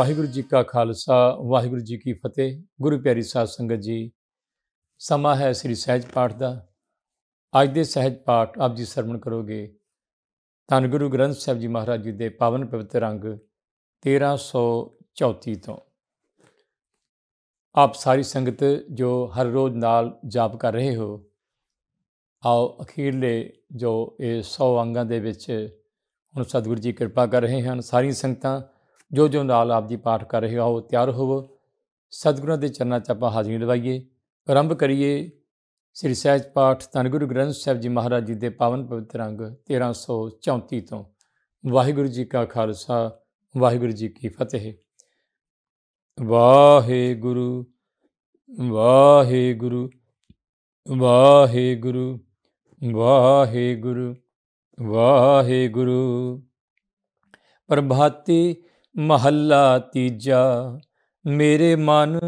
ਵਾਹਿਗੁਰੂ ਜੀ ਕਾ ਖਾਲਸਾ ਵਾਹਿਗੁਰੂ ਜੀ ਕੀ ਫਤਿਹ ਗੁਰੂ ਪਿਆਰੀ ਸਾਧ ਸੰਗਤ ਜੀ ਸਮਾਂ ਹੈ ਸ੍ਰੀ ਸਹਿਜ ਪਾਠ ਦਾ ਅੱਜ ਦੇ ਸਹਿਜ ਪਾਠ ਆਪ ਜੀ ਸਰਵਣ ਕਰੋਗੇ ਧੰਨ ਗੁਰੂ ਗ੍ਰੰਥ ਸਾਹਿਬ ਜੀ ਮਹਾਰਾਜ ਜੀ ਦੇ ਪਾਵਨ ਪਵਿੱਤਰ ਰੰਗ 1334 ਤੋਂ ਆਪ ਸਾਰੀ ਸੰਗਤ ਜੋ ਹਰ ਰੋਜ਼ ਨਾਲ ਜਾਪ ਕਰ ਰਹੇ ਹੋ ਆਓ ਅਖੀਰਲੇ ਜੋ ਇਹ 100 ਅੰਗਾਂ ਦੇ ਵਿੱਚ ਹੁਣ ਸਤਿਗੁਰੂ ਜੀ ਕਿਰਪਾ ਕਰ ਰਹੇ ਹਨ ਸਾਰੀ ਸੰਗਤਾਂ ਜੋ ਜੋ ਨਾਲ ਆਪ ਜੀ ਪਾਠ ਕਰ ਰਹੇ ਹੋ ਤਿਆਰ ਹੋਵੋ ਸਤਿਗੁਰਾਂ ਦੇ ਚਰਨਾਂ 'ਚ ਆਪਾਂ ਹਾਜ਼ਰੀ ਲਵਾਈਏ ਆਰੰਭ ਕਰੀਏ ਸ੍ਰੀ ਸਹਿਜ ਪਾਠ ਤਨ ਗੁਰੂ ਗ੍ਰੰਥ ਸਾਹਿਬ ਜੀ ਮਹਾਰਾਜ ਜੀ ਦੇ ਪਾਵਨ ਪਵਿੱਤਰ ਅੰਗ 1334 ਤੋਂ ਵਾਹਿਗੁਰੂ ਜੀ ਕਾ ਖਾਲਸਾ ਵਾਹਿਗੁਰੂ ਜੀ ਕੀ ਫਤਿਹ ਵਾਹਿਗੁਰੂ ਵਾਹਿਗੁਰੂ ਵਾਹਿਗੁਰੂ ਵਾਹਿਗੁਰੂ ਵਾਹਿਗੁਰੂ ਪ੍ਰਭਾਤੀ ਮਹੱਲਾ ਤੀਜਾ ਮੇਰੇ ਮਨ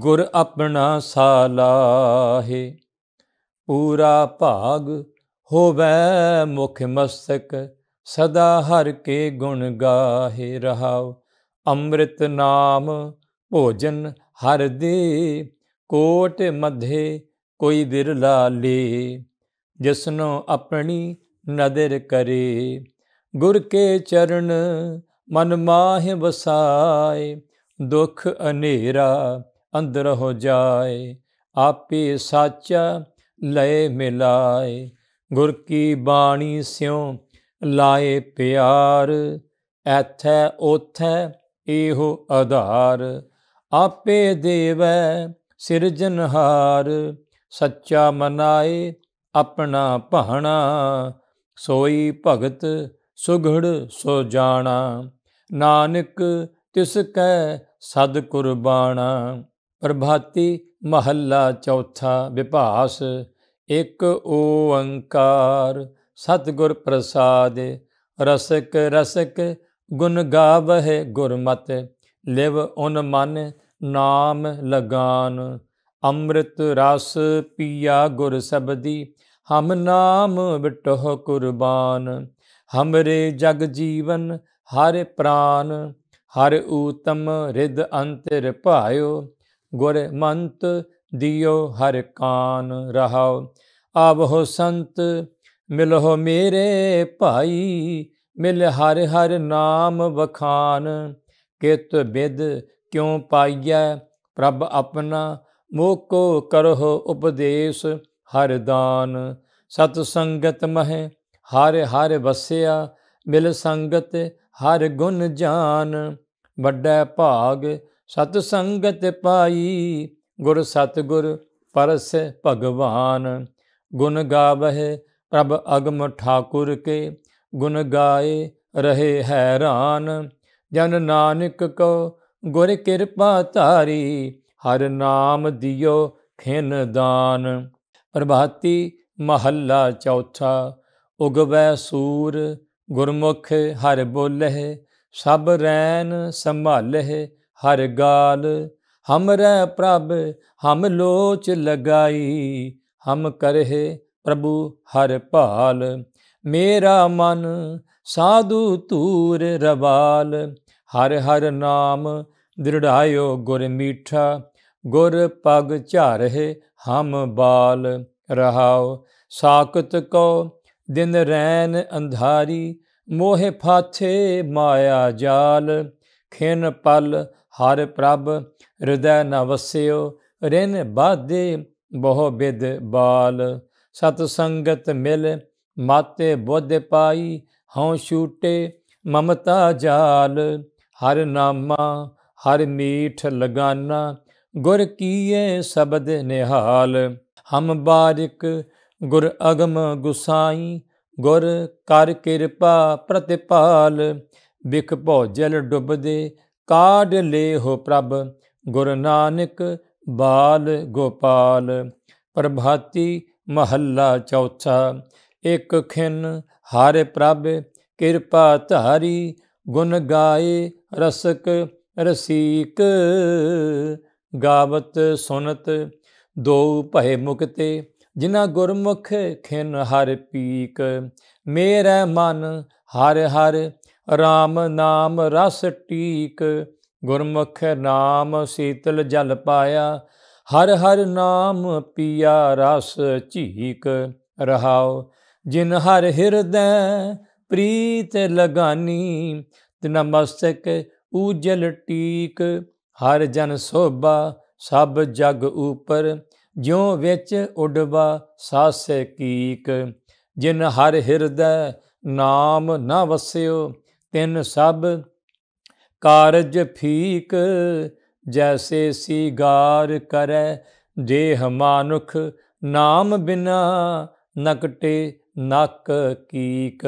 ਗੁਰ ਆਪਣਾ ਸਾਲਾਹੇ ਪੂਰਾ ਭਾਗ ਹੋਵੇ ਮੁਖ ਮਸਤਕ ਸਦਾ ਹਰ ਕੇ ਗੁਣ ਗਾਹੇ ਰਹਾਉ ਅੰਮ੍ਰਿਤ ਨਾਮ ਭੋਜਨ ਹਰ ਦੇ ਕੋਟ ਮਧੇ ਕੋਈ ਵਿਰਲਾ ਲੇ ਜਿਸਨੋ ਆਪਣੀ ਨਦਰ ਕਰੇ ਗੁਰ ਕੇ ਚਰਨ ਮਨ ਮਾਹਿ ਵਸਾਏ ਦੁਖ ਅਨੇਰਾ ਅੰਦਰ ਹੋ ਜਾਏ ਆਪੇ ਸਾਚਾ ਲੈ ਮਿਲਾਏ ਗੁਰ ਕੀ ਬਾਣੀ ਸਿਉ ਲਾਏ ਪਿਆਰ ਐਥੈ ਉਥੈ ਇਹੋ ਆਧਾਰ ਆਪੇ ਦੇਵੈ ਸਿਰਜਨਹਾਰ ਸੱਚਾ ਮਨਾਏ ਆਪਣਾ ਭਾਣਾ ਸੋਈ ਭਗਤ ਸੁਘੜ ਸੋ ਜਾਣਾ ਨਾਨਕ ਤਿਸ ਕੈ ਸਦ ਕੁਰਬਾਨਾ ਪ੍ਰਭਾਤੀ ਮਹੱਲਾ ਚੌਥਾ ਵਿਭਾਸ ਇੱਕ ਓੰਕਾਰ ਸਤਿਗੁਰ ਪ੍ਰਸਾਦ ਰਸਕ ਰਸਕ ਗੁਣ ਗਾਵਹਿ ਗੁਰਮਤ ਲਿਵ ਉਨ ਮਨ ਨਾਮ ਲਗਾਨ ਅੰਮ੍ਰਿਤ ਰਸ ਪੀਆ ਗੁਰ ਸਬਦੀ ਹਮ ਨਾਮ ਬਿਟੋ ਕੁਰਬਾਨ ਹਮਰੇ ਜਗ ਜੀਵਨ ਹਰ ਪ੍ਰਾਨ ਹਰ ਊਤਮ ਰਿਦ ਅੰਤਰ ਭਾਇਓ ਗੁਰ ਮੰਤ ਦਿਓ ਹਰ ਕਾਨ ਰਹਾਓ ਆਵਹੁ ਸੰਤ ਮਿਲਹੁ ਮੇਰੇ ਭਾਈ ਮਿਲ ਹਰ ਹਰ ਨਾਮ ਵਖਾਨ ਕਿਤ ਬਿਦ ਕਿਉ ਪਾਈਐ ਪ੍ਰਭ ਆਪਣਾ ਮੋਕੋ ਕਰਹੁ ਉਪਦੇਸ਼ ਹਰ ਦਾਨ ਸਤ ਸੰਗਤ ਮਹਿ ਹਰ ਹਰ ਵਸਿਆ ਮਿਲ ਸੰਗਤ ਹਰ ਗੁਣ ਜਾਨ ਵੱਡਾ ਭਾਗ ਸਤ ਸੰਗਤ ਪਾਈ ਗੁਰ ਸਤ ਗੁਰ ਪਰਸ ਭਗਵਾਨ ਗੁਣ ਗਾਵਹਿ ਪ੍ਰਭ ਅਗਮ ਠਾਕੁਰ ਕੇ ਗੁਣ ਗਾਏ ਰਹੇ ਹੈਰਾਨ ਜਨ ਨਾਨਕ ਕੋ ਗੁਰ ਕਿਰਪਾ ਧਾਰੀ ਹਰ ਨਾਮ ਦਿਓ ਖਿਨ ਦਾਨ ਪ੍ਰਭਾਤੀ ਮਹੱਲਾ ਚੌਥਾ ਉਗਵੈ ਸੂਰ ਗੁਰਮੁਖ ਹਰ ਬੋਲੇ ਸਭ ਰੈਨ ਸੰਭਾਲੇ ਹਰ ਗਾਲ ਹਮਰੇ ਪ੍ਰਭ ਹਮ ਲੋਚ ਲਗਾਈ ਹਮ ਕਰਹਿ ਪ੍ਰਭੂ ਹਰ ਭਾਲ ਮੇਰਾ ਮਨ ਸਾਧੂ ਤੂਰ ਰਵਾਲ ਹਰ ਹਰ ਨਾਮ ਦਿਰੜਾਇਓ ਗੁਰ ਮੀਠਾ ਗੁਰ ਪਗ ਝਾਰਹਿ ਹਮ ਬਾਲ ਰਹਾਓ ਸਾਖਤ ਕੋ ਦਿਨ ਰੈਨ ਅੰਧਾਰੀ ਮੋਹ ਫਾਥੇ ਮਾਇਆ ਜਾਲ ਖਿਨ ਪਲ ਹਰ ਪ੍ਰਭ ਹਿਰਦੈ ਨ ਵਸਿਓ ਰਿਨ ਬਾਦੇ ਬਹੁ ਬਿਦ ਬਾਲ ਸਤ ਸੰਗਤ ਮਿਲ ਮਾਤੇ ਬੁੱਧ ਪਾਈ ਹਉ ਛੂਟੇ ਮਮਤਾ ਜਾਲ ਹਰ ਨਾਮਾ ਹਰ ਮੀਠ ਲਗਾਨਾ ਗੁਰ ਕੀਏ ਸ਼ਬਦ ਨਿਹਾਲ ਹਮ ਬਾਰਿਕ ਗੁਰ ਅਗਮ ਗੁਸਾਈ ਗੁਰ ਕਰ ਕਿਰਪਾ ਪ੍ਰਤਿਪਾਲ ਬਿਖ ਭੋਜਲ ਡੁੱਬਦੇ ਕਾਢ ਲੇ ਹੋ ਪ੍ਰਭ ਗੁਰ ਨਾਨਕ ਬਾਲ ਗੋਪਾਲ ਪ੍ਰਭਾਤੀ ਮਹੱਲਾ ਚੌਥਾ ਇੱਕ ਖਿੰਨ ਹਰ ਪ੍ਰਭ ਕਿਰਪਾ ਧਾਰੀ ਗੁਣ ਗਾਏ ਰਸਕ ਰਸੀਕ ਗਾਵਤ ਸੁਨਤ ਦੋ ਭੈ ਮੁਕਤੇ ਜਿਨ੍ਹਾਂ ਗੁਰਮੁਖ ਖਿਨ ਹਰ ਪੀਕ ਮੇਰੇ ਮਨ ਹਰ ਹਰ RAM ਨਾਮ ਰਸ ਟੀਕ ਗੁਰਮੁਖ ਨਾਮ ਸੀਤਲ ਜਲ ਪਾਇਆ ਹਰ ਹਰ ਨਾਮ ਪੀਆ ਰਸ ਝੀਕ ਰਹਾਉ ਜਿਨ ਹਰ ਹਿਰਦੈ ਪ੍ਰੀਤ ਲਗਾਨੀ ਤਿਨ ਮਸਤਕ ਊਜਲ ਟੀਕ ਹਰ ਜਨ ਸੋਭਾ ਸਭ ਜਗ ਉਪਰ ਜਿਉ ਵਿੱਚ ਉਡਵਾ ਸਾਸੇ ਕੀਕ ਜਿਨ ਹਰ ਹਿਰਦੈ ਨਾਮ ਨਾ ਵਸਿਓ ਤਿਨ ਸਭ ਕਾਰਜ ਫੀਕ ਜੈਸੇ ਸੀਗਾਰ ਕਰੈ ਦੇਹ ਮਾਨੁਖ ਨਾਮ ਬਿਨਾ ਨਕਟੇ ਨਕ ਕੀਕ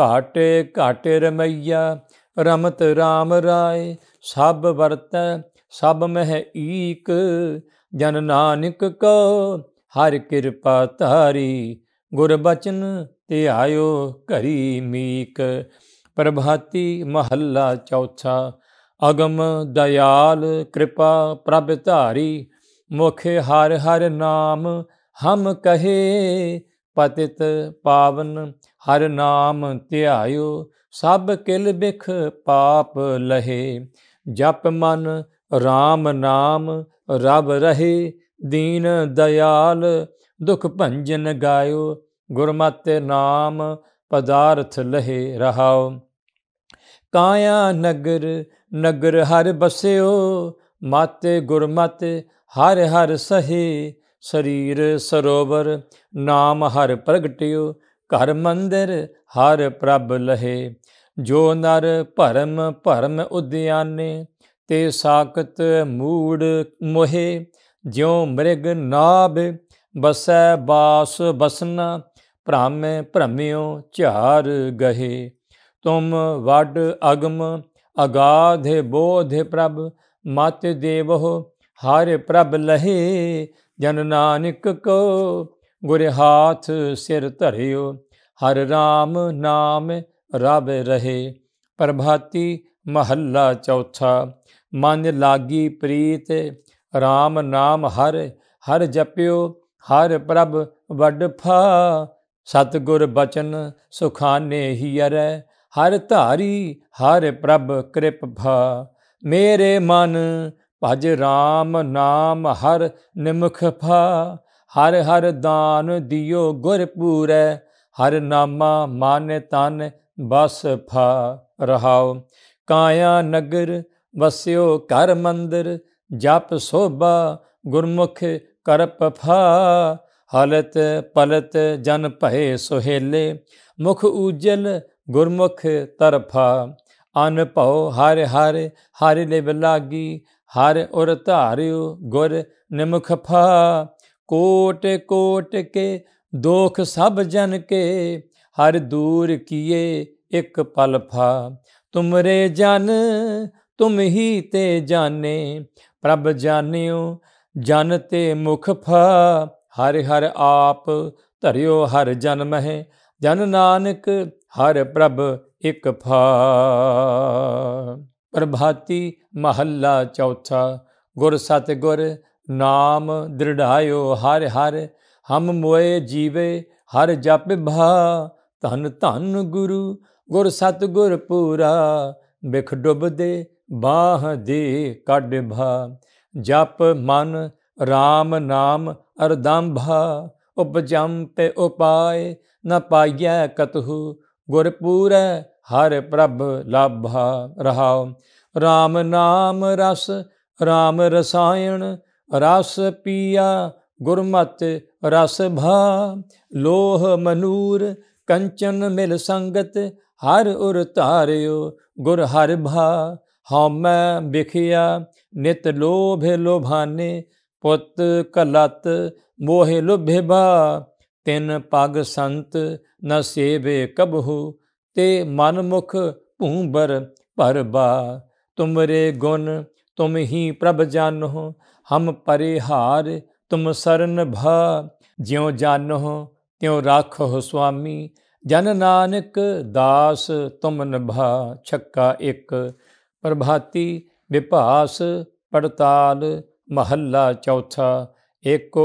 ਘਾਟੇ ਘਾਟੇ ਰਮਈਆ ਰਮਤ RAM ਰਾਏ ਸਭ ਵਰਤੈ ਸਭ ਮਹਿ ਈਕ ਜਨ ਨਾਨਕ ਕੋ ਹਰ ਕਿਰਪਾ ਧਾਰੀ ਗੁਰ ਬਚਨ ਤੇ ਆਇਓ ਘਰੀ ਮੀਕ ਪ੍ਰਭਾਤੀ ਮਹੱਲਾ ਚੌਥਾ ਅਗਮ ਦਇਆਲ ਕਿਰਪਾ ਪ੍ਰਭ ਧਾਰੀ ਮੁਖ ਹਰ ਹਰ ਨਾਮ ਹਮ ਕਹੇ ਪਤਿਤ ਪਾਵਨ ਹਰ ਨਾਮ ਧਿਆਇਓ ਸਭ ਕਿਲ ਬਿਖ ਪਾਪ ਲਹੇ ਜਪ ਮਨ ਰਾਮ ਨਾਮ ਰਬ ਰਹੇ ਦੀਨ ਦਇਆਲ ਦੁਖ ਭੰਜਨ ਗਾਇਓ ਗੁਰਮਤਿ ਨਾਮ ਪਦਾਰਥ ਲਹੇ ਰਹਾਓ ਕਾਇਆ ਨਗਰ ਨਗਰ ਹਰ ਬਸਿਓ ਮਾਤੇ ਗੁਰਮਤਿ ਹਰ ਹਰ ਸਹੇ ਸਰੀਰ ਸਰੋਵਰ ਨਾਮ ਹਰ ਪ੍ਰਗਟਿਓ ਘਰ ਮੰਦਰ ਹਰ ਪ੍ਰਭ ਲਹੇ ਜੋ ਨਰ ਭਰਮ ਭਰਮ ਉਦਿਆਨੇ ਤੇ ਸਾਖਤ ਮੂੜ ਮੋਹੇ ਜਿਉ ਮ੍ਰਿਗ ਨਾਭ ਬਸੈ ਬਾਸ ਬਸਨਾ ਭ੍ਰਮ ਭ੍ਰਮਿਓ ਝਾਰ ਗਹਿ ਤੁਮ ਵੱਡ ਅਗਮ ਅਗਾਧ ਬੋਧ ਪ੍ਰਭ ਮਤ ਦੇਵੋ ਹਰ ਪ੍ਰਭ ਲਹੇ ਜਨ ਨਾਨਕ ਕੋ ਗੁਰ ਹਾਥ ਸਿਰ ਧਰਿਓ ਹਰ ਰਾਮ ਨਾਮ ਰਬ ਰਹੇ ਪ੍ਰਭਾਤੀ ਮਹੱਲਾ ਚੌਥਾ ਮਨ ਲਾਗੀ ਪ੍ਰੀਤ RAM ਨਾਮ ਹਰ ਹਰ ਜਪਿਓ ਹਰ ਪ੍ਰਭ ਵਡਫਾ ਸਤਗੁਰ ਬਚਨ ਸੁਖਾਨੇ ਹੀ ਅਰੈ ਹਰ ਧਾਰੀ ਹਰ ਪ੍ਰਭ ਕਿਰਪ ਭਾ ਮੇਰੇ ਮਨ ਭਜ RAM ਨਾਮ ਹਰ ਨਿਮਖ ਭਾ ਹਰ ਹਰ ਦਾਨ ਦਿਓ ਗੁਰ ਪੂਰੈ ਹਰ ਨਾਮਾ ਮਾਨੇ ਤਨ ਬਸ ਫਾ ਰਹਾਉ ਕਾਇਆ ਨਗਰ ਵਸਿਓ ਘਰ ਮੰਦਰ ਜਪ ਸੋਭਾ ਗੁਰਮੁਖ ਕਰ ਪਫਾ ਹਲਤ ਪਲਤ ਜਨ ਭਏ ਸੁਹੇਲੇ ਮੁਖ ਉਜਲ ਗੁਰਮੁਖ ਤਰਫਾ ਅਨ ਭਉ ਹਰ ਹਰ ਹਰ ਲਿਵ ਲਾਗੀ ਹਰ ਉਰ ਧਾਰਿਓ ਗੁਰ ਨਿਮਖ ਫਾ ਕੋਟ ਕੋਟ ਕੇ ਦੋਖ ਸਭ ਜਨ ਕੇ ਹਰ ਦੂਰ ਕੀਏ ਇੱਕ ਪਲ ਫਾ ਤੁਮਰੇ ਜਨ ਤੁਮ ਹੀ ਤੇ ਜਾਣੇ ਪ੍ਰਭ ਜਾਣਿਓ ਜਨ ਤੇ ਮੁਖ ਫਾ ਹਰ ਹਰ ਆਪ ਧਰਿਓ ਹਰ ਜਨਮ ਹੈ ਜਨ ਨਾਨਕ ਹਰ ਪ੍ਰਭ ਇਕ ਫਾ ਪ੍ਰਭਾਤੀ ਮਹੱਲਾ ਚੌਥਾ ਗੁਰ ਸਤ ਗੁਰ ਨਾਮ ਦ੍ਰਿੜਾਇਓ ਹਰ ਹਰ ਹਮ ਮੋਏ ਜੀਵੇ ਹਰ ਜਪ ਭਾ ਧਨ ਧਨ ਗੁਰੂ ਗੁਰ ਸਤ ਗੁਰ ਪੂਰਾ ਵਿਖ ਡੁੱਬਦੇ ਬਾਹ ਦੇ ਕੱਢ ਭਾ ਜਪ ਮਨ RAM ਨਾਮ ਅਰਦੰਭਾ ਉਪਜੰ ਤੇ ਉਪਾਏ ਨ ਪਾਈਐ ਕਤਹੁ ਗੁਰ ਪੂਰੈ ਹਰ ਪ੍ਰਭ ਲਾਭਾ ਰਹਾਉ RAM ਨਾਮ ਰਸ RAM ਰਸਾਇਣ ਰਸ ਪੀਆ ਗੁਰਮਤਿ ਰਸ ਭਾ ਲੋਹ ਮਨੂਰ ਕੰਚਨ ਮਿਲ ਸੰਗਤ ਹਰ ਉਰ ਧਾਰਿਓ ਗੁਰ ਹਰ ਭਾ ਹਉਮੈ ਵਿਖਿਆ ਨਿਤ ਲੋਭ ਲੋਭਾਨੇ ਪੁੱਤ ਕਲਤ ਮੋਹਿ ਬਾ ਤਿਨ ਪਗ ਸੰਤ ਨ ਸੇਵੇ ਕਬਹੂ ਤੇ ਮਨ ਮੁਖ ਭੂੰਬਰ ਬਾ ਤੁਮਰੇ ਗੁਣ ਤੁਮ ਹੀ ਪ੍ਰਭ ਜਾਨੋ ਹਮ ਪਰਿਹਾਰ ਤੁਮ ਸਰਨ ਭਾ ਜਿਉ ਜਾਨੋ ਤਿਉ ਰਾਖੋ ਸੁਆਮੀ ਜਨ ਨਾਨਕ ਦਾਸ ਤੁਮ ਨਭਾ ਛੱਕਾ ਇੱਕ ਪ੍ਰਭਾਤੀ ਵਿਭਾਸ ਪੜਤਾਲ ਮਹੱਲਾ ਚੌਥਾ ਓ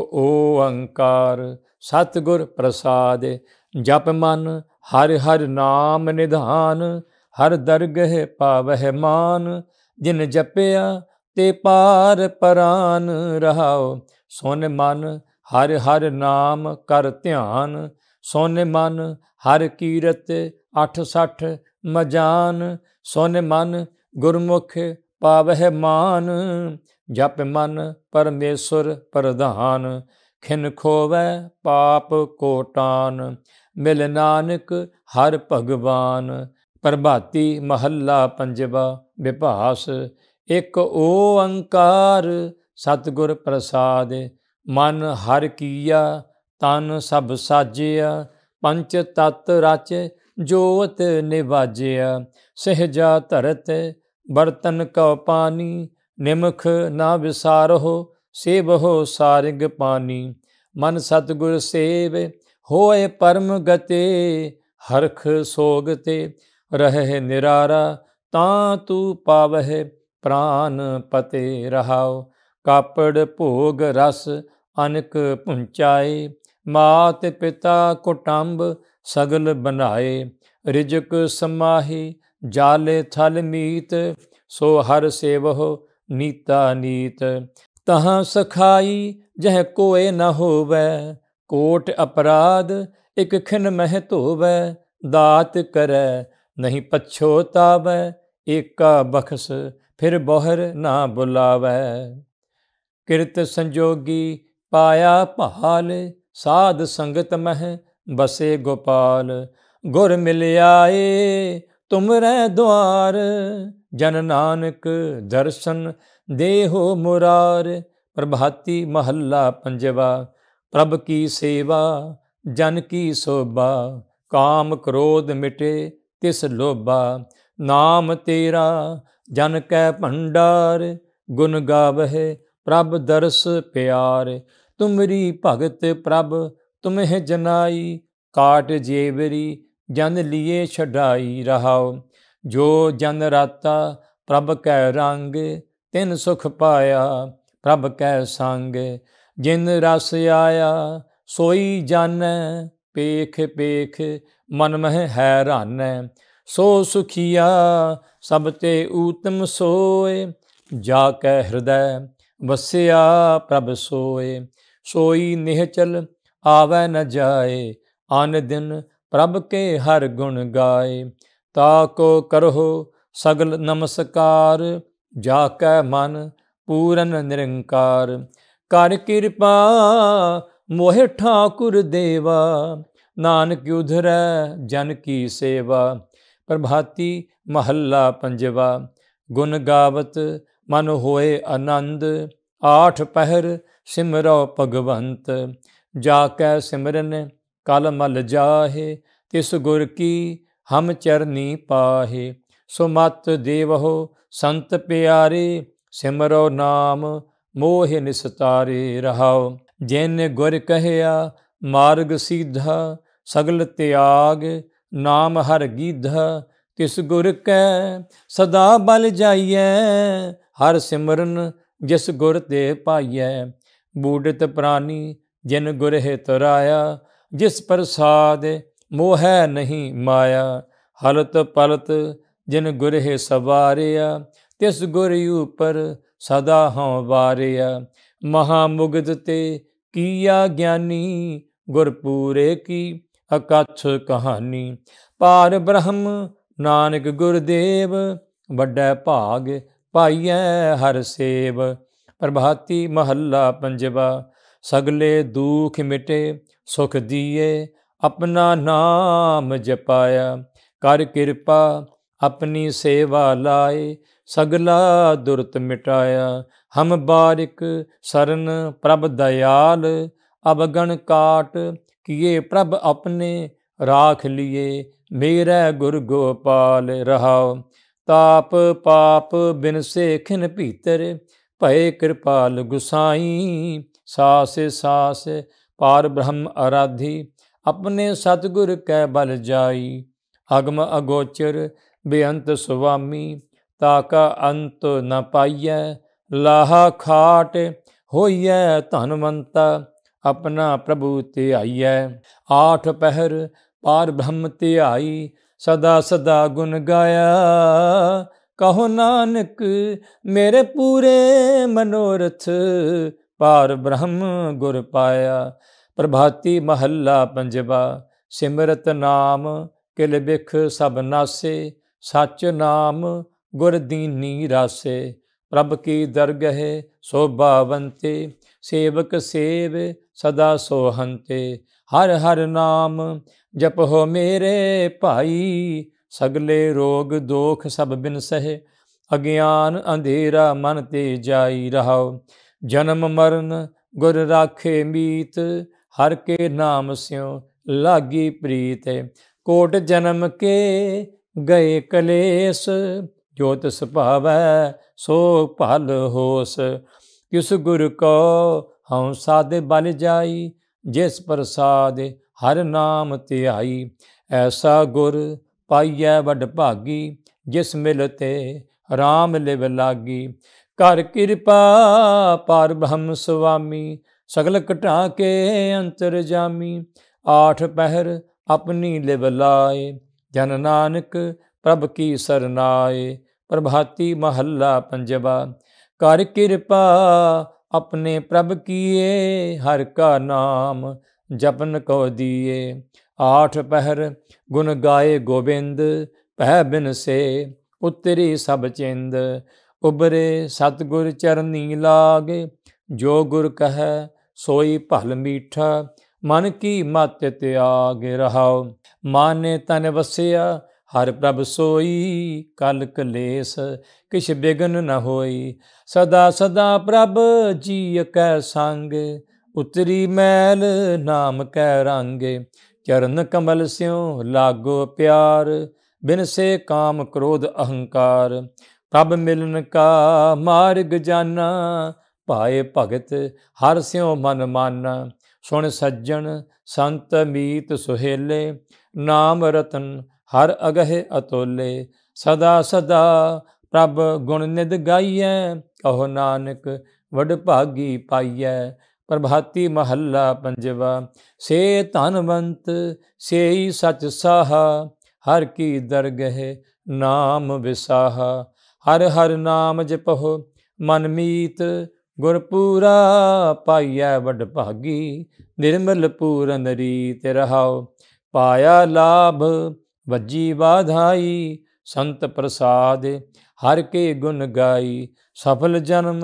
ਓੰਕਾਰ ਸਤਗੁਰ ਪ੍ਰਸਾਦ ਜਪ ਮਨ ਹਰ ਹਰ ਨਾਮ ਨਿਧਾਨ ਹਰ ਦਰਗਹਿ ਪਾਵਹਿ ਮਾਨ ਜਿਨ ਜਪਿਆ ਤੇ ਪਾਰ ਪਰਾਨ ਰਹਾਓ ਸੋਨ ਮਨ ਹਰ ਹਰ ਨਾਮ ਕਰ ਧਿਆਨ ਸੋਨ ਮਨ ਹਰ ਕੀਰਤ 86 ਮਜਾਨ ਸੋਨ ਮਨ ਗੁਰਮੁਖ ਪਾਵਹਿ ਮਾਨ ਜਪ ਮਨ ਪਰਮੇਸ਼ਰ ਪ੍ਰਧਾਨ ਖਿਨ ਖੋਵੈ ਪਾਪ ਕੋਟਾਨ ਮਿਲ ਨਾਨਕ ਹਰ ਭਗਵਾਨ ਪ੍ਰਭਾਤੀ ਮਹੱਲਾ ਪੰਜਵਾ ਵਿਭਾਸ ਇੱਕ ਓੰਕਾਰ ਸਤਗੁਰ ਪ੍ਰਸਾਦ ਮਨ ਹਰ ਕੀਆ ਤਨ ਸਭ ਸਾਜਿਆ ਪੰਚ ਤਤ ਰਚ ਜੋਤ ਨਿਵਾਜਿਆ ਸਹਜਾ ਧਰਤ ਬਰਤਨ ਕਉ ਪਾਨੀ ਨਿਮਖ ਨਾ ਵਿਸਾਰਹੁ ਸੇਵਹੁ ਸਾਰਿਗ ਪਾਨੀ ਮਨ ਸਤਗੁਰ ਸੇਵ ਹੋਏ ਪਰਮ ਗਤੇ ਹਰਖ ਸੋਗ ਤੇ ਰਹਿ ਨਿਰਾਰਾ ਤਾਂ ਤੂ ਪਾਵਹਿ ਪ੍ਰਾਨ ਪਤੇ ਰਹਾਉ ਕਾਪੜ ਭੋਗ ਰਸ ਅਨਕ ਪੁੰਚਾਏ ਮਾਤ ਪਿਤਾ ਕੁਟੰਬ ਸਗਲ ਬਨਾਏ ਰਿਜਕ ਸਮਾਹੀ ਜਾਲੇ ਥਲ ਮੀਤ ਸੋ ਹਰ ਸੇਵਹੁ ਨੀਤਾ ਨੀਤ ਤਹਾਂ ਸਖਾਈ ਜਹ ਕੋਏ ਨ ਹੋਵੇ ਕੋਟ ਅਪਰਾਧ ਇਕ ਖਿਨ ਮਹਿ ਧੋਵੇ ਦਾਤ ਕਰੈ ਨਹੀਂ ਪਛੋਤਾਵੇ ਏਕਾ ਬਖਸ ਫਿਰ ਬਹਰ ਨਾ ਬੁਲਾਵੇ ਕਿਰਤ ਸੰਜੋਗੀ ਪਾਇਆ ਭਾਲ ਸਾਧ ਸੰਗਤ ਮਹਿ ਬਸੇ ਗੋਪਾਲ ਗੁਰ ਮਿਲਿਆਏ ਤੁਮਰੇ ਦੁਆਰ ਜਨ ਨਾਨਕ ਦਰਸ਼ਨ ਦੇਹੋ ਮੁਰਾਰ ਪ੍ਰਭਾਤੀ ਮਹੱਲਾ ਪੰਜਵਾ ਪ੍ਰਭ ਕੀ ਸੇਵਾ ਜਨ ਕੀ ਸੋਭਾ ਕਾਮ ਕ੍ਰੋਧ ਮਿਟੇ ਤਿਸ ਲੋਭਾ ਨਾਮ ਤੇਰਾ ਜਨ ਕੈ ਭੰਡਾਰ ਗੁਣ ਗਾਵਹਿ ਪ੍ਰਭ ਦਰਸ ਪਿਆਰ ਤੁਮਰੀ ਭਗਤ ਪ੍ਰਭ ਤੁਮਹਿ ਜਨਾਈ ਕਾਟ ਜੇਵਰੀ ਜਨ ਲੀਏ ਛਡਾਈ ਰਹਾਉ ਜੋ ਜਨ ਰਾਤਾ ਪ੍ਰਭ ਕੈ ਰੰਗ ਤਿਨ ਸੁਖ ਪਾਇਆ ਪ੍ਰਭ ਕੈ ਸੰਗ ਜਿਨ ਰਸ ਆਇਆ ਸੋਈ ਜਨ ਪੇਖ ਪੇਖ ਮਨ ਮਹਿ ਹੈਰਾਨ ਸੋ ਸੁਖੀਆ ਸਭ ਤੇ ਊਤਮ ਸੋਏ ਜਾ ਕੈ ਹਿਰਦੈ ਵਸਿਆ ਪ੍ਰਭ ਸੋਏ ਸੋਈ ਨਿਹਚਲ ਆਵੈ ਨ ਜਾਏ ਅਨ ਦਿਨ ਪ੍ਰਭ ਕੇ ਹਰ ਗੁਣ ਗਾਏ ਤਾ ਕੋ ਕਰਹੁ ਸਗਲ ਨਮਸਕਾਰ ਜਾ ਕੈ ਮਨ ਪੂਰਨ ਨਿਰੰਕਾਰ ਕਰ ਕਿਰਪਾ ਮੋਹਿ ਠਾਕੁਰ ਦੇਵਾ ਨਾਨਕ ਉਧਰੈ ਜਨ ਕੀ ਸੇਵਾ ਪ੍ਰਭਾਤੀ ਮਹੱਲਾ ਪੰਜਵਾ ਗੁਣ ਗਾਵਤ ਮਨ ਹੋਏ ਆਨੰਦ ਆਠ ਪਹਿਰ ਸਿਮਰੋ ਭਗਵੰਤ ਜਾ ਕੈ ਸਿਮਰਨ ਮਲ ਜਾਹੇ ਤਿਸ ਗੁਰ ਕੀ ਹਮ ਚਰਨੀ ਪਾਹੇ ਸੋ ਮਤ ਦੇਵਹੁ ਸੰਤ ਪਿਆਰੇ ਸਿਮਰੋ ਨਾਮ ਮੋਹ ਨਿਸਤਾਰੇ ਰਹਾਉ ਜਿਨ ਗੁਰ ਕਹਿਆ ਮਾਰਗ ਸਿੱਧਾ ਸਗਲ ਤਿਆਗ ਨਾਮ ਹਰ ਗੀਧਾ ਤਿਸ ਗੁਰ ਕੈ ਸਦਾ ਬਲ ਜਾਈਐ ਹਰ ਸਿਮਰਨ ਜਿਸ ਗੁਰ ਤੇ ਪਾਈਐ ਬੂਡਤ ਪ੍ਰਾਨੀ ਜਿਨ ਗੁਰ ਹਿਤ ਰਾਇਆ ਜਿਸ ਪ੍ਰਸਾਦ ਮੋਹੈ ਨਹੀਂ ਮਾਇਆ ਹਲਤ ਪਲਤ ਜਿਨ ਗੁਰਹਿ ਸਵਾਰਿਆ ਤਿਸ ਗੁਰ ਉਪਰ ਸਦਾ ਹਉ ਵਾਰਿਆ ਮਹਾ ਮੁਗਦ ਤੇ ਕੀਆ ਗਿਆਨੀ ਗੁਰ ਪੂਰੇ ਕੀ ਅਕਥ ਕਹਾਣੀ ਪਾਰ ਬ੍ਰਹਮ ਨਾਨਕ ਗੁਰਦੇਵ ਵੱਡਾ ਭਾਗ ਪਾਈਐ ਹਰ ਸੇਵ ਪ੍ਰਭਾਤੀ ਮਹੱਲਾ ਪੰਜਵਾ ਸਗਲੇ ਦੁਖ ਮਿਟੇ ਸੁਖ ਦੀਏ ਆਪਣਾ ਨਾਮ ਜਪਾਇਆ ਕਰ ਕਿਰਪਾ ਆਪਣੀ ਸੇਵਾ ਲਾਏ ਸਗਲਾ ਦੁਰਤ ਮਿਟਾਇਆ ਹਮ ਬਾਰਿਕ ਸਰਨ ਪ੍ਰਭ ਦਇਆਲ ਅਬਗਣ ਕਾਟ ਕੀਏ ਪ੍ਰਭ ਆਪਣੇ ਰਾਖ ਲਿਏ ਮੇਰਾ ਗੁਰ ਗੋਪਾਲ ਰਹਾਉ ਤਾਪ ਪਾਪ ਬਿਨ ਸੇਖਿਨ ਭੀਤਰ ਭਏ ਕਿਰਪਾਲ ਗੁਸਾਈ ਸਾਸੇ ਸਾਸ ਪਾਰ ਬ੍ਰਹਮ ਅਰਾਧੀ ਆਪਣੇ ਸਤਗੁਰ ਕੈ ਬਲ ਜਾਈ ਅਗਮ ਅਗੋਚਰ ਬੇਅੰਤ ਸੁਆਮੀ ਤਾਕਾ ਅੰਤ ਨ ਪਾਈਐ ਲਾਹਾ ਖਾਟ ਹੋਈਐ ਧਨਵੰਤਾ ਆਪਣਾ ਪ੍ਰਭੂ ਤੇ ਆਈਐ ਆਠ ਪਹਿਰ ਪਾਰ ਬ੍ਰਹਮ ਤੇ ਆਈ ਸਦਾ ਸਦਾ ਗੁਣ ਗਾਇਆ ਕਹੋ ਨਾਨਕ ਮੇਰੇ ਪੂਰੇ ਮਨੋਰਥ ਪਾਰ ਬ੍ਰਹਮ ਗੁਰ ਪਾਇਆ ਪ੍ਰਭਾਤੀ ਮਹੱਲਾ ਪੰਜਵਾ ਸਿਮਰਤ ਨਾਮ ਕਿਲ ਬਿਖ ਸਭ ਨਾਸੇ ਸਚ ਨਾਮ ਗੁਰ ਦੀਨੀ ਰਾਸੇ ਪ੍ਰਭ ਕੀ ਦਰਗਹਿ ਸੋਭਾਵੰਤੇ ਸੇਵਕ ਸੇਵ ਸਦਾ ਸੋਹੰਤੇ ਹਰ ਹਰ ਨਾਮ ਜਪੋ ਮੇਰੇ ਭਾਈ ਸਗਲੇ ਰੋਗ ਦੋਖ ਸਭ ਬਿਨ ਸਹਿ ਅਗਿਆਨ ਅੰਧੇਰਾ ਮਨ ਤੇ ਜਾਈ ਰਹਾਓ ਜਨਮ ਮਰਨ ਗੁਰ ਰਾਖੇ ਮੀਤ ਹਰ ਕੇ ਨਾਮ ਸਿਉ ਲਾਗੀ ਪ੍ਰੀਤ ਕੋਟ ਜਨਮ ਕੇ ਗਏ ਕਲੇਸ਼ ਜੋਤ ਸੁਭਾਵੈ ਸੋ ਭਲ ਹੋਸ ਕਿਸ ਗੁਰ ਕੋ ਹਉ ਸਾਦੇ ਬਲ ਜਾਈ ਜਿਸ ਪ੍ਰਸਾਦ ਹਰ ਨਾਮ ਧਿਆਈ ਐਸਾ ਗੁਰ ਪਾਈਐ ਵਡ ਭਾਗੀ ਜਿਸ ਮਿਲਤੇ ਰਾਮ ਲਿਵ ਲਾਗੀ ਕਰ ਕਿਰਪਾ ਪਰ ਬ੍ਰਹਮ ਸੁਆਮੀ ਸਗਲ ਕਟਾ ਕੇ ਅੰਤਰ ਜਾਮੀ ਆਠ ਪਹਿਰ ਆਪਣੀ ਲਿਵ ਲਾਏ ਜਨ ਨਾਨਕ ਪ੍ਰਭ ਕੀ ਸਰਨਾਏ ਪ੍ਰਭਾਤੀ ਮਹੱਲਾ ਪੰਜਵਾ ਕਰ ਕਿਰਪਾ ਆਪਣੇ ਪ੍ਰਭ ਕੀਏ ਹਰ ਕਾ ਨਾਮ ਜਪਨ ਕੋ ਦੀਏ ਆਠ ਪਹਿਰ ਗੁਣ ਗਾਏ ਗੋਬਿੰਦ ਪਹਿ ਬਿਨ ਸੇ ਉਤਰੀ ਸਭ ਚਿੰਦ ਉਬਰੇ ਸਤਗੁਰ ਚਰਨੀ ਲਾਗੇ ਜੋ ਗੁਰ ਕਹੈ ਸੋਈ ਭਲ ਮੀਠਾ ਮਨ ਕੀ ਮਤ ਤਿਆਗ ਰਹਾਉ ਮਾਨੇ ਤਨ ਵਸਿਆ ਹਰ ਪ੍ਰਭ ਸੋਈ ਕਲ ਕਲੇਸ਼ ਕਿਛ ਬਿਗਨ ਨ ਹੋਈ ਸਦਾ ਸਦਾ ਪ੍ਰਭ ਜੀ ਕੈ ਸੰਗ ਉਤਰੀ ਮੈਲ ਨਾਮ ਕੈ ਰੰਗੇ ਚਰਨ ਕਮਲ ਸਿਉ ਲਾਗੋ ਪਿਆਰ ਬਿਨ ਸੇ ਕਾਮ ਕ੍ਰੋਧ ਅਹੰਕਾਰ ਰੱਬ ਮਿਲਨ ਕਾ ਮਾਰਗ ਜਾਨਾ ਭਾਏ ਭਗਤ ਹਰ ਸਿਉ ਮਨ ਮਾਨਾ ਸੁਣ ਸੱਜਣ ਸੰਤ ਮੀਤ ਸੁਹੇਲੇ ਨਾਮ ਰਤਨ ਹਰ ਅਗਹਿ ਅਤੋਲੇ ਸਦਾ ਸਦਾ ਪ੍ਰਭ ਗੁਣ ਨਿਦ ਗਾਈਐ ਕਹੋ ਨਾਨਕ ਵਡ ਭਾਗੀ ਪਾਈਐ ਪ੍ਰਭਾਤੀ ਮਹੱਲਾ ਪੰਜਵਾ ਸੇ ਧਨਵੰਤ ਸੇਈ ਸਚ ਸਾਹਾ ਹਰ ਕੀ ਦਰਗਹਿ ਨਾਮ ਵਿਸਾਹਾ ਹਰ ਹਰ ਨਾਮ ਜਪਹੁ ਮਨ ਮੀਤ ਗੁਰ ਪੂਰਾ ਪਾਈਐ ਵੱਡ ਭਾਗੀ ਨਿਰਮਲ ਪੂਰਨ ਰੀਤ ਰਹਾਉ ਪਾਇਆ ਲਾਭ ਵੱਜੀ ਬਾਧਾਈ ਸੰਤ ਪ੍ਰਸਾਦ ਹਰ ਕੇ ਗੁਣ ਗਾਈ ਸਫਲ ਜਨਮ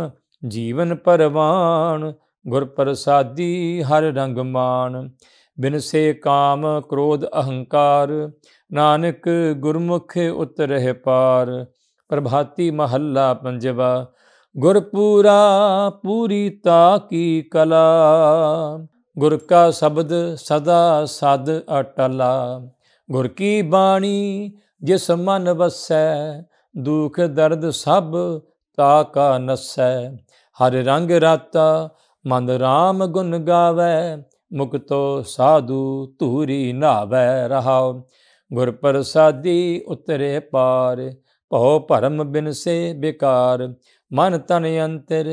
ਜੀਵਨ ਪਰਵਾਨ ਗੁਰ ਪ੍ਰਸਾਦੀ ਹਰ ਰੰਗ ਮਾਨ ਬਿਨ ਸੇ ਕਾਮ ਕ੍ਰੋਧ ਅਹੰਕਾਰ ਨਾਨਕ ਗੁਰਮੁਖ ਉਤਰਹਿ ਪਾਰ ਪ੍ਰਭਾਤੀ ਮਹੱਲਾ ਪੰਜਵਾ ਗੁਰਪੂਰਾ ਪੂਰੀ ਤਾ ਕੀ ਕਲਾ ਗੁਰ ਕਾ ਸ਼ਬਦ ਸਦਾ ਸਦ ਅਟਲਾ ਗੁਰ ਕੀ ਬਾਣੀ ਜਿਸ ਮਨ ਵਸੈ ਦੁਖ ਦਰਦ ਸਭ ਤਾ ਕਾ ਨਸੈ ਹਰ ਰੰਗ ਰਾਤਾ ਮਨ ਰਾਮ ਗੁਣ ਗਾਵੇ ਮੁਕਤੋ ਸਾਧੂ ਧੂਰੀ ਨਾਵੇ ਰਹਾ ਗੁਰ ਪ੍ਰਸਾਦੀ ਉਤਰੇ ਪਾਰੇ ਭਉ ਭਰਮ ਬਿਨ ਸੇ ਬਿਕਾਰ ਮਨ ਤਨ ਅੰਤਰ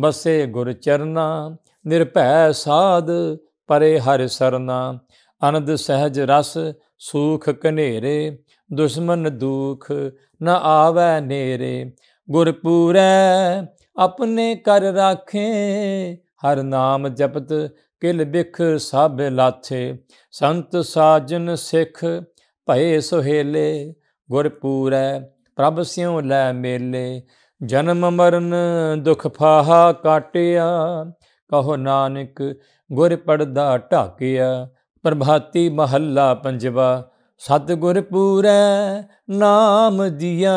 ਬਸੇ ਗੁਰ ਚਰਨਾ ਨਿਰਭੈ ਸਾਧ ਪਰੇ ਹਰ ਸਰਨਾ ਅਨੰਦ ਸਹਿਜ ਰਸ ਸੂਖ ਕਨੇਰੇ ਦੁਸ਼ਮਨ ਦੂਖ ਨ ਆਵੈ ਨੇਰੇ ਗੁਰ ਪੂਰੈ ਆਪਣੇ ਕਰ ਰਾਖੇ ਹਰ ਨਾਮ ਜਪਤ ਕਿਲ ਬਿਖ ਸਭ ਲਾਥੇ ਸੰਤ ਸਾਜਨ ਸਿੱਖ ਭਏ ਸੁਹੇਲੇ ਗੁਰ ਪੂਰੈ ਪ੍ਰਭ ਸਿਉ ਲੈ ਮੇਲੇ ਜਨਮ ਮਰਨ ਦੁਖ ਫਾਹਾ ਕਾਟਿਆ ਕਹੋ ਨਾਨਕ ਗੁਰ ਪੜਦਾ ਢਾਕਿਆ ਪ੍ਰਭਾਤੀ ਮਹੱਲਾ ਪੰਜਵਾ ਗੁਰ ਪੂਰੈ ਨਾਮ ਦਿਆ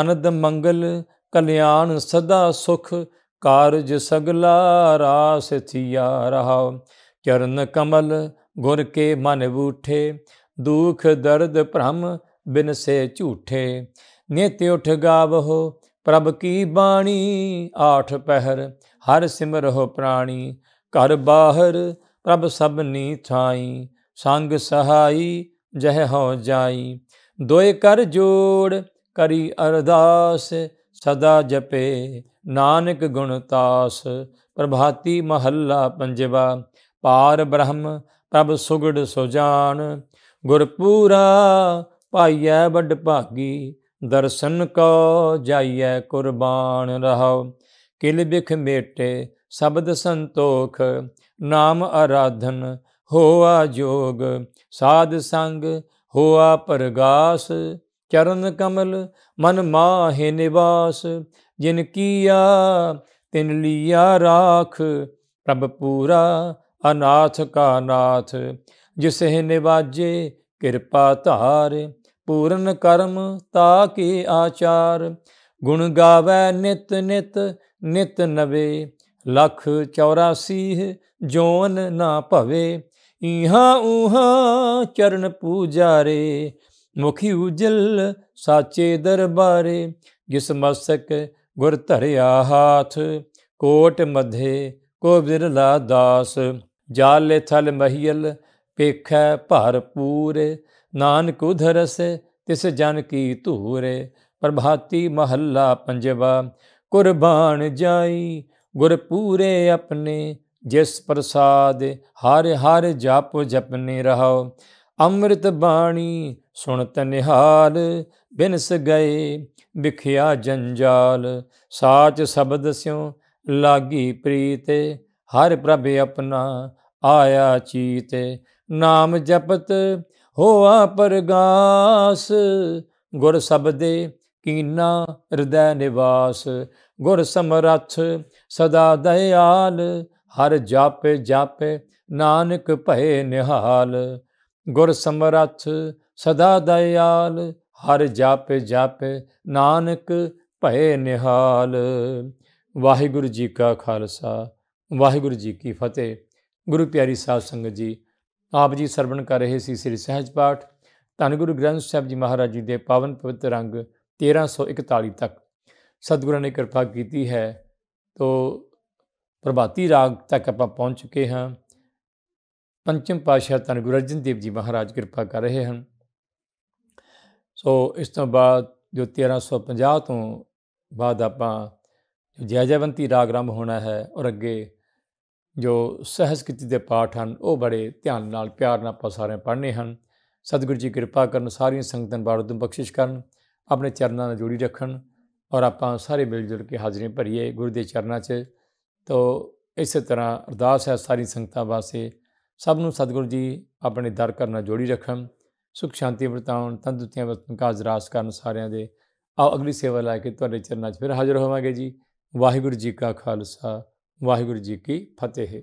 ਅਨੰਦ ਮੰਗਲ ਕਲਿਆਣ ਸਦਾ ਸੁਖ ਕਾਰਜ ਸਗਲਾ ਰਾਸ ਥਿਆ ਰਹਾ ਚਰਨ ਕਮਲ ਗੁਰ ਕੇ ਮਨ ਬੂਠੇ ਦੁਖ ਦਰਦ ਭ੍ਰਮ ਬਿਨ ਸੇ ਝੂਠੇ ਨਿਤ ਉਠ ਗਾਵਹੁ ਪ੍ਰਭ ਕੀ ਬਾਣੀ ਆਠ ਪਹਿਰ ਹਰ ਸਿਮਰਹੁ ਪ੍ਰਾਣੀ ਘਰ ਬਾਹਰ ਪ੍ਰਭ ਸਭਨੀ ਥਾਈ ਸੰਗ ਸਹਾਈ ਜਹ ਹਉ ਜਾਈ ਦੋਇ ਕਰ ਜੋੜ ਕਰੀ ਅਰਦਾਸ ਸਦਾ ਜਪੇ ਨਾਨਕ ਗੁਣ ਤਾਸ ਪ੍ਰਭਾਤੀ ਮਹੱਲਾ ਪੰਜਵਾ ਪਾਰ ਬ੍ਰਹਮ ਪ੍ਰਭ ਸੁਗੜ ਸੁਜਾਨ ਗੁਰਪੂਰਾ ਭਾਈਐ ਵੱਡ ਭਾਗੀ ਦਰਸ਼ਨ ਕੋ ਜਾਈਐ ਕੁਰਬਾਨ ਰਹਾਉ ਕਿਲ ਬਿਖ ਮੇਟੇ ਸ਼ਬਦ ਸੰਤੋਖ ਨਾਮ ਆਰਾਧਨ ਹੋਆ ਜੋਗ ਸਾਧ ਸੰਗ ਹੋਆ ਪ੍ਰਗਾਸ ਚਰਨ ਕਮਲ ਮਨ ਮਾਹੇ ਨਿਵਾਸ ਜਿਨ ਕੀਆ ਤਿਨ ਲੀਆ ਰਾਖ ਪ੍ਰਭ ਪੂਰਾ ਅਨਾਥ ਕਾ ਨਾਥ ਜਿਸਹਿ ਨਿਵਾਜੇ ਕਿਰਪਾ ਧਾਰੇ ਪੂਰਨ ਕਰਮ ਤਾ ਕੇ ਆਚਾਰ ਗੁਣ ਗਾਵੇ ਨਿਤ ਨਿਤ ਨਿਤ ਨਵੇ ਲਖ 84 ਜੋਨ ਨਾ ਭਵੇ ਇਹਾ ਉਹਾ ਚਰਨ ਪੂਜਾਰੇ ਮੁਖੀ ਉਜਲ ਸਾਚੇ ਦਰਬਾਰੇ ਜਿਸ ਮਸਕ ਗੁਰ ਧਰਿਆ ਹਾਥ ਕੋਟ ਮਧੇ ਕੋ ਬਿਰਲਾ ਦਾਸ ਜਾਲੇ ਥਲ ਮਹੀਲ ਪੇਖੈ ਭਰਪੂਰ ਨਾਨਕ ਉਧਰਸ ਤਿਸ ਜਨ ਕੀ ਧੂਰੇ ਪ੍ਰਭਾਤੀ ਮਹੱਲਾ ਪੰਜਵਾ ਕੁਰਬਾਨ ਜਾਈ ਗੁਰ ਪੂਰੇ ਆਪਣੇ ਜਿਸ ਪ੍ਰਸਾਦ ਹਰ ਹਰ ਜਪ ਜਪਨੇ ਰਹਾਓ ਅੰਮ੍ਰਿਤ ਬਾਣੀ ਸੁਣਤ ਨਿਹਾਲ ਬਿਨਸ ਗਏ ਵਿਖਿਆ ਜੰਜਾਲ ਸਾਚ ਸ਼ਬਦ ਸਿਉ ਲਾਗੀ ਪ੍ਰੀਤੇ ਹਰ ਪ੍ਰਭ ਆਪਣਾ ਆਇਆ ਚੀਤੇ ਨਾਮ ਜਪਤ ਹੋਆ ਪਰਗਾਸ ਗੁਰ ਸਬਦੇ ਕੀਨਾ ਹਿਰਦੈ ਨਿਵਾਸ ਗੁਰ ਸਮਰੱਥ ਸਦਾ ਦਇਆਲ ਹਰ ਜਾਪੇ ਜਾਪੇ ਨਾਨਕ ਭਏ ਨਿਹਾਲ ਗੁਰ ਸਮਰੱਥ ਸਦਾ ਦਇਆਲ ਹਰ ਜਾਪੇ ਜਾਪੇ ਨਾਨਕ ਭਏ ਨਿਹਾਲ ਵਾਹਿਗੁਰੂ ਜੀ ਕਾ ਖਾਲਸਾ ਵਾਹਿਗੁਰੂ ਜੀ ਕੀ ਫਤਿਹ ਗੁਰੂ ਪਿਆਰੀ ਸਾਧ ਸੰਗਤ ਜੀ ਆਪ ਜੀ ਸਰਵਣ ਕਰ ਰਹੇ ਸੀ ਸ੍ਰੀ ਸਹਿਜ ਪਾਠ ਧੰਨ ਗੁਰੂ ਗ੍ਰੰਥ ਸਾਹਿਬ ਜੀ ਮਹਾਰਾਜ ਜੀ ਦੇ ਪਾਵਨ ਪਵਿੱਤਰ ਅੰਗ 1341 ਤੱਕ ਸਤਿਗੁਰਾਂ ਨੇ ਕਿਰਪਾ ਕੀਤੀ ਹੈ ਤੋਂ ਪ੍ਰਭਾਤੀ ਰਾਗ ਤੱਕ ਆਪਾਂ ਪਹੁੰਚ ਚੁੱਕੇ ਹਾਂ ਪੰਚਮ ਪਾਸ਼ਾ ਧੰਨ ਗੁਰੂ ਅਰਜਨ ਦੇਵ ਜੀ ਮਹਾਰਾਜ ਕਿਰਪਾ ਕਰ ਰਹੇ ਹਨ ਸੋ ਇਸ ਤੋਂ ਬਾਅਦ ਜੋ 1350 ਤੋਂ ਬਾਅਦ ਆਪਾਂ ਜੈਜਵੰਤੀ ਰਾਗ ਰੰਭ ਹੋਣਾ ਹੈ ਔਰ ਅੱਗੇ ਜੋ ਸਹਿਜ ਕੀਤੀ ਦੇ ਪਾਠ ਹਨ ਉਹ ਬੜੇ ਧਿਆਨ ਨਾਲ ਪਿਆਰ ਨਾਲ ਆਪਾਂ ਸਾਰੇ ਪੜ੍ਹਨੇ ਹਨ ਸਤਿਗੁਰੂ ਜੀ ਕਿਰਪਾ ਕਰਨ ਸਾਰੀਆਂ ਸੰਗਤਾਂ ਬਾਰੇ ਤੁਮ ਬਖਸ਼ਿਸ਼ ਕਰਨ ਆਪਣੇ ਚਰਨਾਂ ਨਾਲ ਜੋੜੀ ਰੱਖਣ ਔਰ ਆਪਾਂ ਸਾਰੇ ਮਿਲ ਜੁਲ ਕੇ ਹਾਜ਼ਰੀ ਭਰੀਏ ਗੁਰੂ ਦੇ ਚਰਨਾਂ 'ਚ ਤੋ ਇਸੇ ਤਰ੍ਹਾਂ ਅਰਦਾਸ ਹੈ ਸਾਰੀ ਸੰਗਤਾਂ ਵਾਸਤੇ ਸਭ ਨੂੰ ਸਤਿਗੁਰੂ ਜੀ ਆਪਣੇ ਦਰ ਕਰਨਾ ਜੋੜੀ ਰੱਖਣ ਸੁਖ ਸ਼ਾਂਤੀ ਵਰਤਾਉਣ ਤੰਦੁਤੀਆਂ ਵਰਤਨ ਕਾ ਅਜਰਾਸ ਕਰਨ ਸਾਰਿਆਂ ਦੇ ਆਓ ਅਗਲੀ ਸੇਵਾ ਲੈ ਕੇ ਤੁਹਾਡੇ ਚਰਨਾਂ 'ਚ ਫਿਰ ਹਾਜ਼ਰ ਹੋਵਾਂਗੇ ਜੀ ਵਾਹਿਗੁਰੂ ਜੀ ਕਾ ਖਾਲਸਾ ਵਾਹਿਗੁਰੂ ਜੀ ਕੀ ਫਤਿਹ